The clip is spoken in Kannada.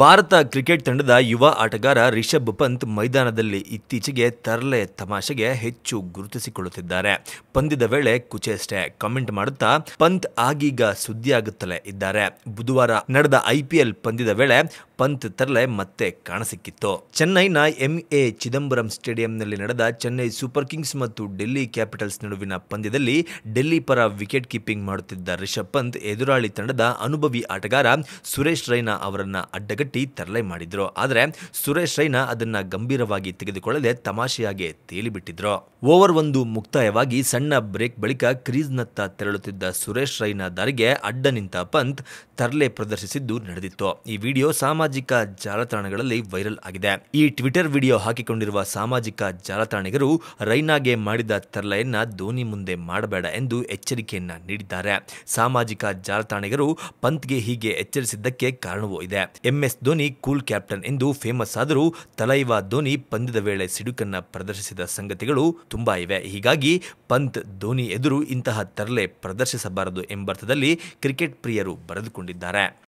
ಭಾರತ ಕ್ರಿಕೆಟ್ ತಂಡದ ಯುವ ಆಟಗಾರ ರಿಷಬ್ ಪಂತ್ ಮೈದಾನದಲ್ಲಿ ಇತ್ತೀಚೆಗೆ ತರಲೆ ತಮಾಷೆಗೆ ಹೆಚ್ಚು ಗುರುತಿಸಿಕೊಳ್ಳುತ್ತಿದ್ದಾರೆ ಪಂದ್ಯದ ವೇಳೆ ಕುಚೇಷ್ಟೆ ಕಾಮೆಂಟ್ ಮಾಡುತ್ತಾ ಪಂತ್ ಆಗೀಗ ಸುದ್ದಿಯಾಗುತ್ತಲೇ ಇದ್ದಾರೆ ಬುಧವಾರ ನಡೆದ ಐಪಿಎಲ್ ಪಂದ್ಯದ ವೇಳೆ ಪಂತ್ ತರಲೆ ಮತ್ತೆ ಕಾಣಸಿಕ್ಕಿತ್ತು ಚೆನ್ನೈನ ಎಂಎ ಚಿದಂಬರಂ ಸ್ಟೇಡಿಯಂನಲ್ಲಿ ನಡೆದ ಚೆನ್ನೈ ಸೂಪರ್ ಕಿಂಗ್ಸ್ ಮತ್ತು ಡೆಲ್ಲಿ ಕ್ಯಾಪಿಟಲ್ಸ್ ನಡುವಿನ ಪಂದ್ಯದಲ್ಲಿ ಡೆಲ್ಲಿ ಪರ ವಿಕೆಟ್ ಕೀಪಿಂಗ್ ಮಾಡುತ್ತಿದ್ದ ರಿಷಬ್ ಪಂತ್ ಎದುರಾಳಿ ತಂಡದ ಅನುಭವಿ ಆಟಗಾರ ಸುರೇಶ್ ರೈನಾ ಅವರನ್ನ ಅಡ್ಡ ಲಗಟ್ಟಿ ತರಲೆ ಮಾಡಿದ್ರು ಆದರೆ ಸುರೇಶ್ ರೈನಾ ಅದನ್ನ ಗಂಭೀರವಾಗಿ ತೆಗೆದುಕೊಳ್ಳದೆ ತಮಾಷೆಯಾಗಿ ತೇಲಿಬಿಟ್ಟಿದ್ರು ಓವರ್ ಒಂದು ಮುಕ್ತಾಯವಾಗಿ ಸಣ್ಣ ಬ್ರೇಕ್ ಬಳಿಕ ಕ್ರೀಸ್ನತ್ತ ತೆರಳುತ್ತಿದ್ದ ಸುರೇಶ್ ರೈನಾ ದಾರಿಗೆ ಅಡ್ಡ ನಿಂತ ಪಂತ್ ತರಲೆ ಪ್ರದರ್ಶಿಸಿದ್ದು ನಡೆದಿತ್ತು ಈ ವಿಡಿಯೋ ಸಾಮಾಜಿಕ ಜಾಲತಾಣಗಳಲ್ಲಿ ವೈರಲ್ ಆಗಿದೆ ಈ ಟ್ವಿಟರ್ ವಿಡಿಯೋ ಹಾಕಿಕೊಂಡಿರುವ ಸಾಮಾಜಿಕ ಜಾಲತಾಣಿಗರು ರೈನಾಗೆ ಮಾಡಿದ ತರಲೆಯನ್ನ ಧೋನಿ ಮುಂದೆ ಮಾಡಬೇಡ ಎಂದು ಎಚ್ಚರಿಕೆಯನ್ನ ನೀಡಿದ್ದಾರೆ ಸಾಮಾಜಿಕ ಜಾಲತಾಣಿಗರು ಪಂತ್ಗೆ ಹೀಗೆ ಎಚ್ಚರಿಸಿದ್ದಕ್ಕೆ ಕಾರಣವೂ ಇದೆ M S Dhoni cool captain ಎಂದು ಫೇಮಸ್ ಆದರೂ ತಲೈವಾ ಧೋನಿ ಪಂದ್ಯದ ವೇಳೆ ಸಿಡುಕನ್ನ ಪ್ರದರ್ಶಿಸಿದ ಸಂಗತಿಗಳು ತುಂಬಾ ಇವೆ ಹೀಗಾಗಿ ಪಂತ್ ಧೋನಿ ಎದುರು ಇಂತಹ ತರಲೆ ಪ್ರದರ್ಶಿಸಬಾರದು ಎಂಬರ್ಥದಲ್ಲಿ ಕ್ರಿಕೆಟ್ ಪ್ರಿಯರು ಬರೆದುಕೊಂಡಿದ್ದಾರೆ